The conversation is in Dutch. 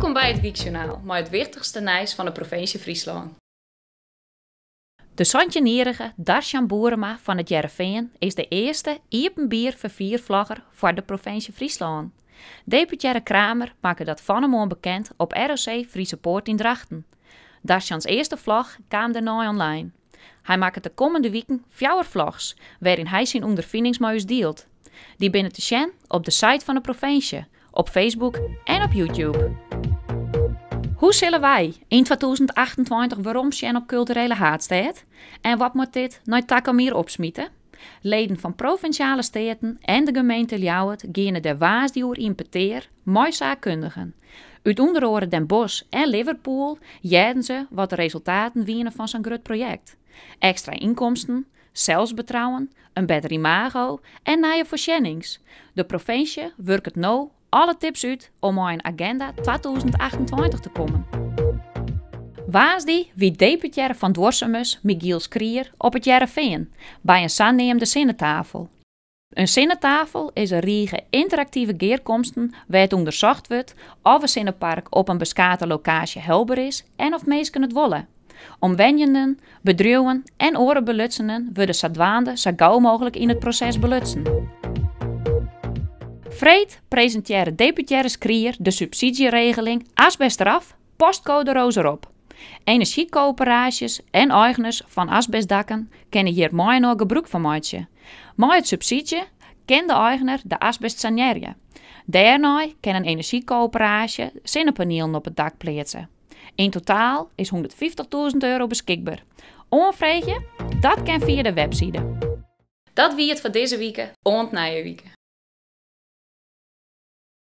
Welkom bij het Weekjournaal, maar het wichtigste nijs van de provincie Friesland. De Santjenierige Darsjan Boerema van het Jereveen is de eerste iepenbier verviervlagger voor de provincie Friesland. Deputaire Kramer maakte dat van hem bekend op ROC Friese Poort in Drachten. Darsjans eerste vlag kwam daarna online. Hij maakt de komende weken vier waarin hij zijn ondervindingsmuis deelt. Die binnen te zien op de site van de provincie, op Facebook en op YouTube. Hoe zullen wij in 2028 waarom zijn op culturele haatsteed? En wat moet dit naar nou meer opsmieten? Leden van provinciale steden en de gemeente Ljouwert geven de waas in Peteer mooi zaakkundigen. Uit onder Den Bosch en Liverpool jagen ze wat de resultaten wienen van zijn groot project. Extra inkomsten, zelfsbetrouwen, een beter imago en nieuwe voorzienings. De provincie werkt nu alle tips uit om aan een agenda 2028 te komen. Waas die wie deputaire van Dorsemus, Michiel Skrier op het Jereveen, bij een sanneemde zinnetafel. Een zinnetafel is een riege interactieve geerkomsten waar het onderzocht wordt of een zinnenpark op een beschaafde locatie helder is en of mensen het wollen. Omwenjenden, bedreuwen en orenbelutsenden worden sadwaande zo gauw mogelijk in het proces belutsen. Vreed presenteerde deputaire Skrier de subsidieregeling asbest eraf, postcode rozerop. erop. en eigenaars van asbestdakken kennen hier mooi nog gebruik van maatje. Met het subsidie kan de eigenaar de asbest saneren. Daarna kan een energiecoöperatie zonnepanelen op het dak plaatsen. In totaal is 150.000 euro beschikbaar. Onvreetje? Dat kan via de website. Dat wie het voor deze week. Ont na week.